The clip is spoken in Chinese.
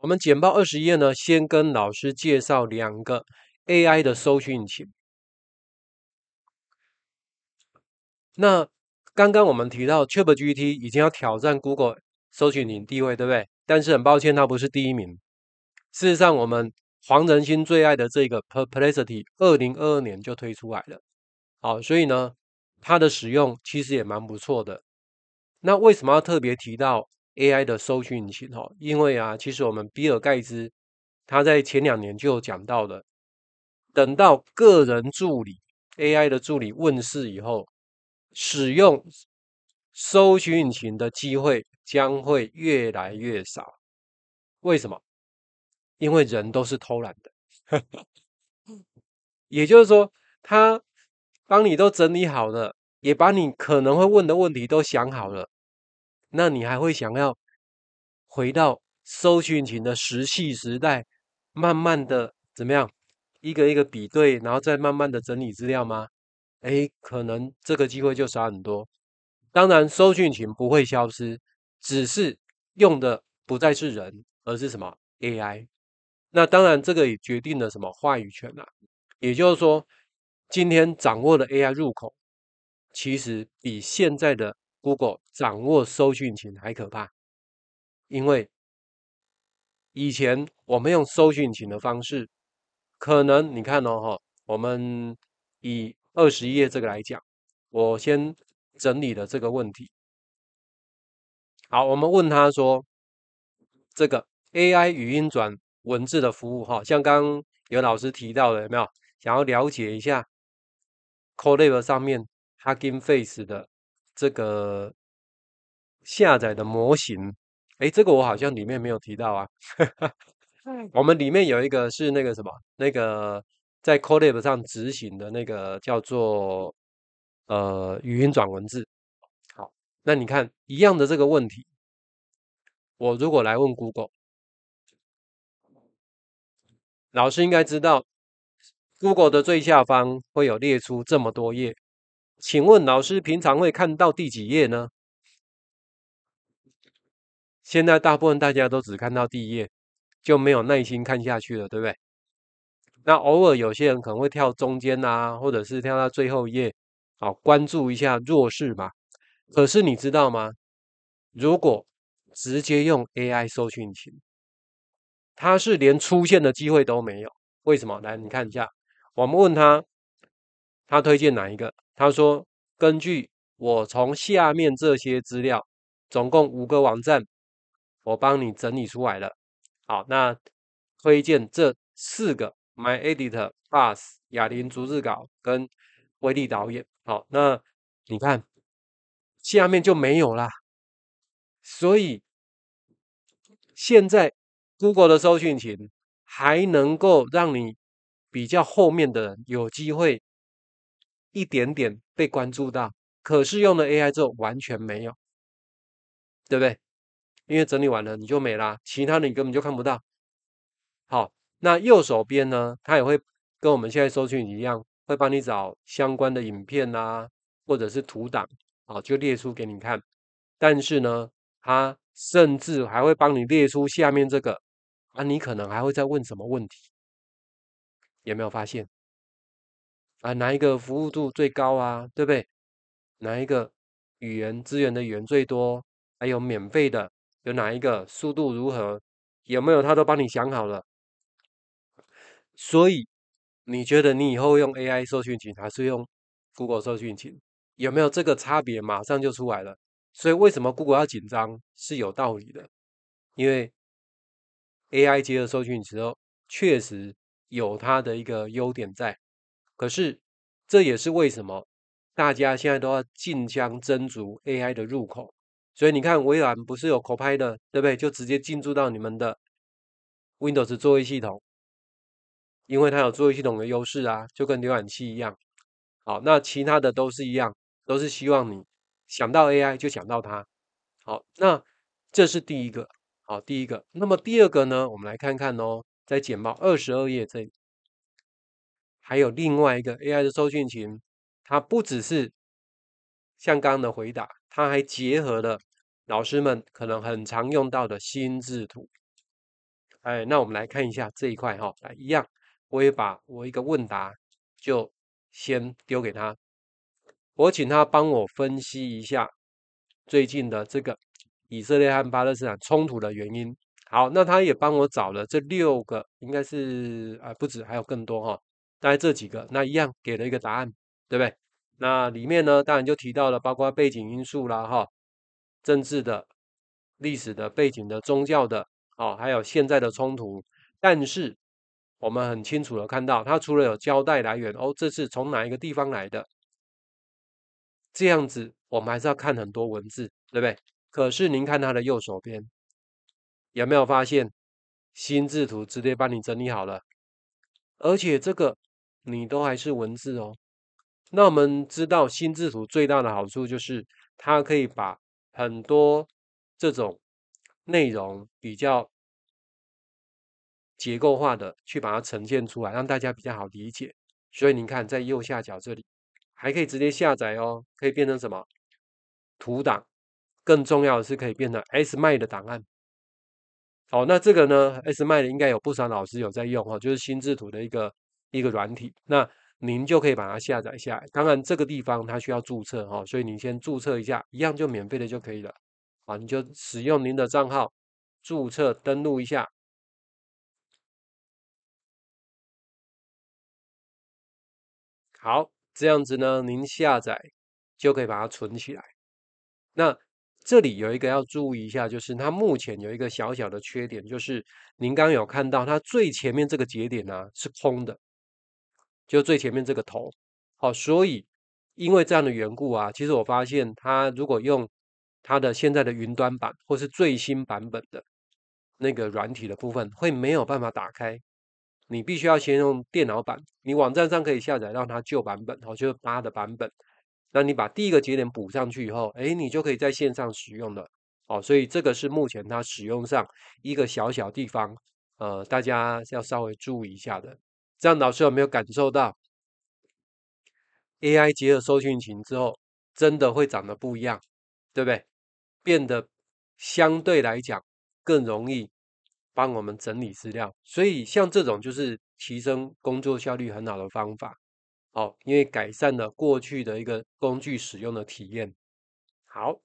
我们简报二十页呢，先跟老师介绍两个 AI 的搜寻引擎。那刚刚我们提到 ChatGPT 已经要挑战 Google 搜寻引擎地位，对不对？但是很抱歉，它不是第一名。事实上，我们黄仁勋最爱的这个 Perplexity，二零二二年就推出来了。好，所以呢，它的使用其实也蛮不错的。那为什么要特别提到？AI 的搜寻引擎哦，因为啊，其实我们比尔盖茨他在前两年就讲到了，等到个人助理 AI 的助理问世以后，使用搜寻引擎的机会将会越来越少。为什么？因为人都是偷懒的，也就是说，他帮你都整理好了，也把你可能会问的问题都想好了。那你还会想要回到搜寻群的石器时代，慢慢的怎么样，一个一个比对，然后再慢慢的整理资料吗？哎，可能这个机会就少很多。当然，搜寻群不会消失，只是用的不再是人，而是什么 AI。那当然，这个也决定了什么话语权啊。也就是说，今天掌握的 AI 入口，其实比现在的。Google 掌握搜寻权还可怕，因为以前我们用搜寻权的方式，可能你看哦哈，我们以二十页这个来讲，我先整理了这个问题。好，我们问他说，这个 AI 语音转文字的服务，哈，像刚有老师提到的，有没有想要了解一下 c o l l a b 上面 Hugging Face 的？这个下载的模型，哎，这个我好像里面没有提到啊。我们里面有一个是那个什么，那个在 Colab 上执行的那个叫做呃语音转文字。好，那你看一样的这个问题，我如果来问 Google，老师应该知道 Google 的最下方会有列出这么多页。请问老师平常会看到第几页呢？现在大部分大家都只看到第一页，就没有耐心看下去了，对不对？那偶尔有些人可能会跳中间啊，或者是跳到最后一页，好关注一下弱势吧。可是你知道吗？如果直接用 AI 搜寻器，它是连出现的机会都没有。为什么？来，你看一下，我们问他，他推荐哪一个？他说：“根据我从下面这些资料，总共五个网站，我帮你整理出来了。好，那推荐这四个：My Editor Plus、雅林逐字稿跟威力导演。好，那你看下面就没有啦。所以现在 Google 的搜寻擎还能够让你比较后面的有机会。”一点点被关注到，可是用了 AI 之后完全没有，对不对？因为整理完了你就没啦，其他的你根本就看不到。好，那右手边呢，它也会跟我们现在搜寻一样，会帮你找相关的影片啊，或者是图档，好，就列出给你看。但是呢，它甚至还会帮你列出下面这个，啊，你可能还会再问什么问题？有没有发现？啊，哪一个服务度最高啊？对不对？哪一个语言资源的语言最多？还有免费的有哪一个？速度如何？有没有他都帮你想好了。所以你觉得你以后用 AI 搜寻引还是用 Google 搜寻引有没有这个差别马上就出来了？所以为什么 Google 要紧张是有道理的？因为 AI 接了搜寻之后，确实有它的一个优点在。可是，这也是为什么大家现在都要竞相争逐 AI 的入口。所以你看，微软不是有 Copilot，对不对？就直接进驻到你们的 Windows 作业系统，因为它有作业系统的优势啊，就跟浏览器一样。好，那其他的都是一样，都是希望你想到 AI 就想到它。好，那这是第一个。好，第一个。那么第二个呢？我们来看看哦，在简报二十二页这里。还有另外一个 AI 的搜讯群，它不只是像刚刚的回答，它还结合了老师们可能很常用到的心智图。哎，那我们来看一下这一块哈，啊，一样，我也把我一个问答就先丢给他，我请他帮我分析一下最近的这个以色列和巴勒斯坦冲突的原因。好，那他也帮我找了这六个，应该是啊不止，还有更多哈。大概这几个，那一样给了一个答案，对不对？那里面呢，当然就提到了，包括背景因素啦，哈，政治的、历史的背景的、宗教的，哦，还有现在的冲突。但是我们很清楚的看到，它除了有交代来源哦，这是从哪一个地方来的，这样子我们还是要看很多文字，对不对？可是您看它的右手边，有没有发现新制图直接帮你整理好了，而且这个。你都还是文字哦。那我们知道新制图最大的好处就是，它可以把很多这种内容比较结构化的去把它呈现出来，让大家比较好理解。所以您看，在右下角这里还可以直接下载哦，可以变成什么图档？更重要的是可以变成 S 麦的档案。好，那这个呢，S 麦的应该有不少老师有在用哈，就是新制图的一个。一个软体，那您就可以把它下载下来。当然，这个地方它需要注册哈，所以您先注册一下，一样就免费的就可以了。好，你就使用您的账号注册登录一下。好，这样子呢，您下载就可以把它存起来。那这里有一个要注意一下，就是它目前有一个小小的缺点，就是您刚有看到它最前面这个节点呢是空的。就最前面这个头，好，所以因为这样的缘故啊，其实我发现它如果用它的现在的云端版或是最新版本的那个软体的部分，会没有办法打开。你必须要先用电脑版，你网站上可以下载到它旧版本，哦，就是八的版本。那你把第一个节点补上去以后，哎，你就可以在线上使用了。哦，所以这个是目前它使用上一个小小地方，呃，大家要稍微注意一下的。这样老师有没有感受到 AI 结合搜讯情之后，真的会长得不一样，对不对？变得相对来讲更容易帮我们整理资料，所以像这种就是提升工作效率很好的方法哦，因为改善了过去的一个工具使用的体验。好。